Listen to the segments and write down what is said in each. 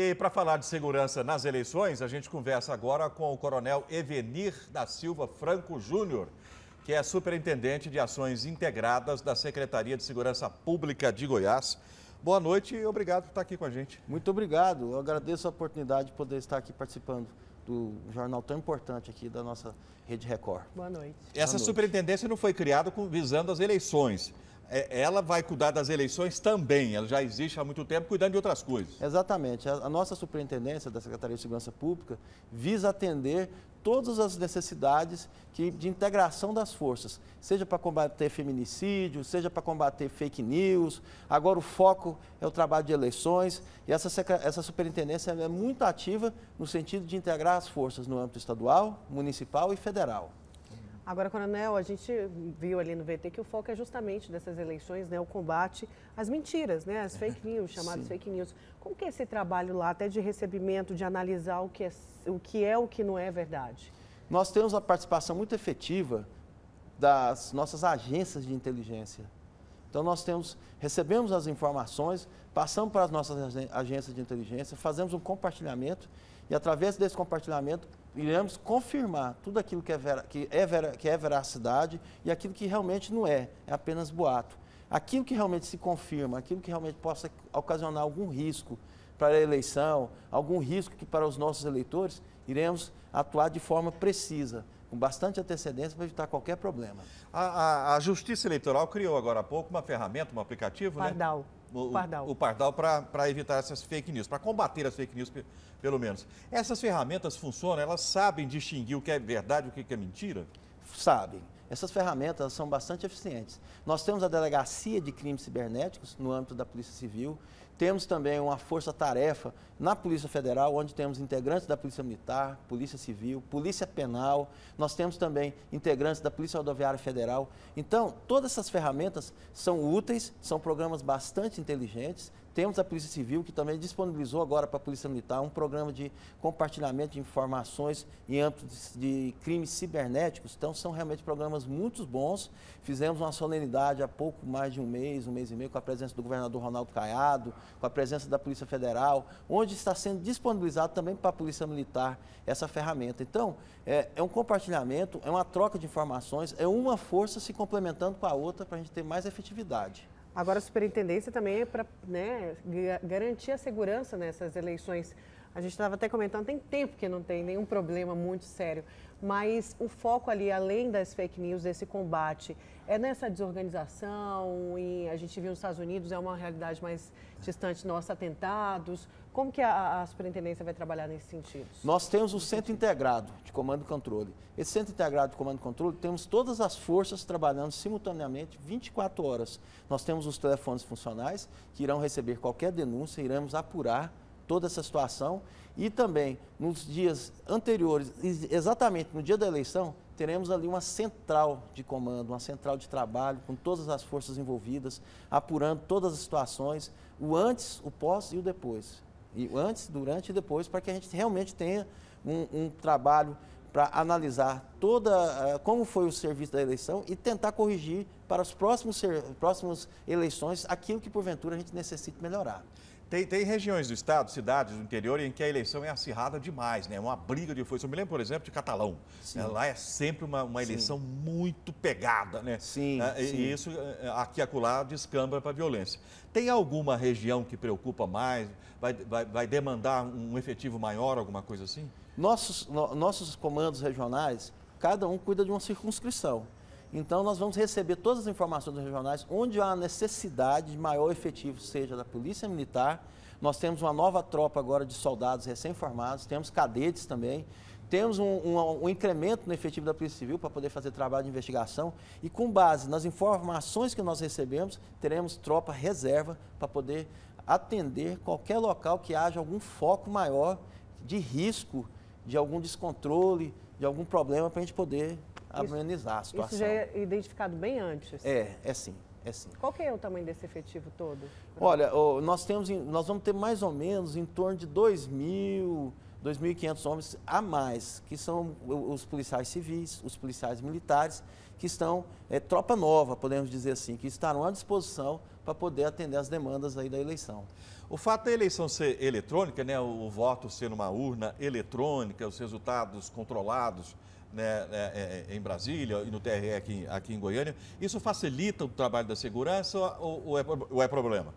E para falar de segurança nas eleições, a gente conversa agora com o coronel Evenir da Silva Franco Júnior, que é superintendente de ações integradas da Secretaria de Segurança Pública de Goiás. Boa noite e obrigado por estar aqui com a gente. Muito obrigado. Eu agradeço a oportunidade de poder estar aqui participando do jornal tão importante aqui da nossa Rede Record. Boa noite. Essa Boa noite. superintendência não foi criada visando as eleições. É, ela vai cuidar das eleições também, ela já existe há muito tempo cuidando de outras coisas. Exatamente. A, nossa superintendência da Secretaria de Segurança Pública visa atender todas as necessidades que, de integração das forças, seja para combater feminicídio, seja para combater fake news. Agora o foco é o trabalho de eleições e essa, essa superintendência é muito ativa no sentido de integrar as forças no âmbito estadual, municipal e federal. Agora, Coronel, a gente viu ali no VT que o foco é justamente dessas eleições, né, o combate às mentiras, né, as é, fake news, chamadas Sim. fake news. Como que é esse trabalho lá, até de recebimento, de analisar o que é o que, é, o que não é verdade? Nós temos a participação muito efetiva das nossas agências de inteligência. Então nós temos, recebemos as informações, passamos para as nossas agências de inteligência, fazemos um compartilhamento e através desse compartilhamento, iremos confirmar tudo aquilo que é, vera, que, é vera, que é veracidade e aquilo que realmente não é, é apenas boato. Aquilo que realmente se confirma, aquilo que realmente possa ocasionar algum risco para a eleição, algum risco que para os nossos eleitores, iremos atuar de forma precisa, com bastante antecedência para evitar qualquer problema. A, a, a Justiça Eleitoral criou agora há pouco uma ferramenta, um aplicativo, né? Pardal. né? o, Pardal. O Pardal para evitar essas fake news, para combater as fake news, pelo menos. Essas ferramentas funcionam? Elas sabem distinguir o que é verdade e o que é mentira? Sabem. Essas ferramentas são bastante eficientes. Nós temos a Delegacia de Crimes Cibernéticos, no âmbito da Polícia Civil, temos também uma força-tarefa na Polícia Federal, onde temos integrantes da Polícia Militar, Polícia Civil, Polícia Penal, nós temos também integrantes da Polícia Rodoviária Federal. Então, todas essas ferramentas são úteis, são programas bastante inteligentes, temos a Polícia Civil, que também disponibilizou agora para a Polícia Militar um programa de compartilhamento de informações em âmbito de, de crimes cibernéticos. Então, são realmente programas muito bons. Fizemos uma solenidade há pouco mais de um mês, um mês e meio, com a presença do governador Ronaldo Caiado, com a presença da Polícia Federal, onde está sendo disponibilizado também para a Polícia Militar essa ferramenta. Então, é, é um compartilhamento, é uma troca de informações, é uma força se complementando com a outra para a gente ter mais efetividade. Agora a superintendência também é para né, garantir a segurança nessas eleições a gente estava até comentando, tem tempo que não tem nenhum problema muito sério, mas o foco ali, além das fake news, desse combate, é nessa desorganização, e a gente viu nos Estados Unidos, é uma realidade mais distante nossa, atentados. Como que a, a superintendência vai trabalhar nesse sentido? Nós temos o Centro Integrado de Comando e Controle. Esse Centro Integrado de Comando e Controle, temos todas as forças trabalhando simultaneamente 24 horas. Nós temos os telefones funcionais que irão receber qualquer denúncia, iremos apurar toda essa situação. E também, nos dias anteriores, exatamente no dia da eleição, teremos ali uma central de comando, uma central de trabalho, com todas as forças envolvidas, apurando todas as situações, o antes, o pós e o depois. E o antes, durante e depois, para que a gente realmente tenha um, um trabalho para analisar toda eh, como foi o serviço da eleição e tentar corrigir para as próximas, próximas eleições aquilo que porventura a gente necessite melhorar. Tem, tem regiões do estado, cidades do interior, em que a eleição é acirrada demais, né? É uma briga de força. Eu me lembro, por exemplo, de Catalão. Sim. É, lá é sempre uma, uma eleição sim. muito pegada, né? Sim, é, sim. E isso, eh, aqui e acolá, descambra para a violência. Tem alguma região que preocupa mais? Vai, vai, vai demandar um efetivo maior, alguma coisa assim? Nossos, no, nossos comandos regionais, cada um cuida de uma circunscrição. Então, nós vamos receber todas as informações dos regionais, onde há necessidade de maior efetivo, seja da Polícia Militar, nós temos uma nova tropa agora de soldados recém-formados, temos cadetes também, temos um, um, um, incremento no efetivo da Polícia Civil para poder fazer trabalho de investigação e com base nas informações que nós recebemos, teremos tropa reserva para poder atender qualquer local que haja algum foco maior de risco, de algum descontrole, de algum problema para a gente poder amenizar a situação. Isso já é identificado bem antes? É, é sim. É sim. Qual que é o tamanho desse efetivo todo? Olha, nós, temos, nós vamos ter mais ou menos em torno de 2 mil, 2.500 homens a mais, que são os policiais civis, os policiais militares, que estão, é, tropa nova, podemos dizer assim, que estarão à disposição para poder atender às demandas aí da eleição. O fato da eleição ser eletrônica, né, o voto ser numa urna eletrônica, os resultados controlados né, né, é, é, em Brasília e no TRE aqui, aqui em Goiânia. Isso facilita o trabalho da segurança ou, ou, é, ou é, problema?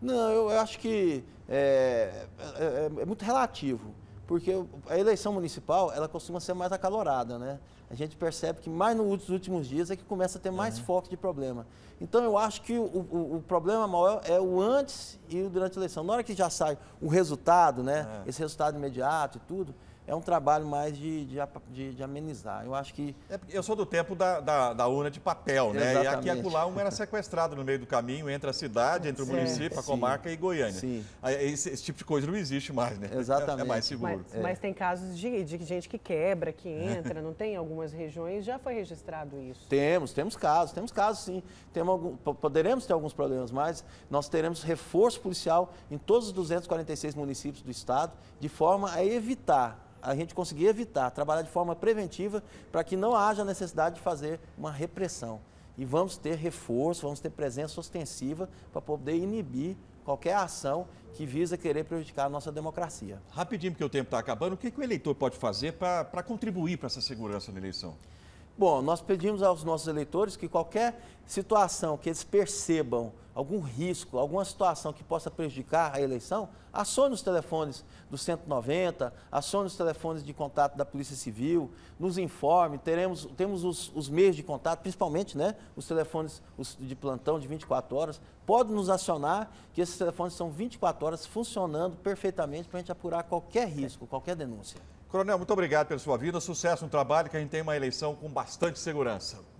Não, eu, eu acho que é, é, é, é muito relativo, porque a eleição municipal ela costuma ser mais acalorada, né? A gente percebe que mais nos últimos dias é que começa a ter mais uhum. foco de problema. Então eu acho que o, o, o, problema maior é o antes e o durante a eleição. Na hora que já sai o resultado, né? Esse resultado imediato e tudo, é um trabalho mais de, de, de, de amenizar. Eu acho que. É eu sou do tempo da, da, da urna de papel, né? Exatamente. E aqui acolá um era sequestrado no meio do caminho, entre a cidade, entre o município, a comarca e Goiânia. Sim. Esse, esse, tipo de coisa não existe mais, né? Exatamente. É, mais seguro. Mas, é. mas tem casos de, de gente que quebra, que é. entra, não tem? Em algumas regiões já foi registrado isso. Temos, temos casos, temos casos sim. Temos algum, poderemos ter alguns problemas, mas nós teremos reforço policial em todos os 246 municípios do estado, de forma a evitar a gente conseguir evitar, trabalhar de forma preventiva para que não haja necessidade de fazer uma repressão. E vamos ter reforço, vamos ter presença ostensiva para poder inibir qualquer ação que visa querer prejudicar a nossa democracia. Rapidinho, porque o tempo está acabando, o que, que o eleitor pode fazer para contribuir para essa segurança na eleição? Bom, nós pedimos aos nossos eleitores que qualquer situação que eles percebam, algum risco, alguma situação que possa prejudicar a eleição, acione os telefones do 190, acione os telefones de contato da Polícia Civil, nos informe, teremos, temos os, os meios de contato, principalmente né, os telefones os de plantão de 24 horas, pode nos acionar, que esses telefones são 24 horas funcionando perfeitamente para a gente apurar qualquer risco, qualquer denúncia. Coronel, muito obrigado pela sua vida. Sucesso no trabalho, que a gente tem uma eleição com bastante segurança.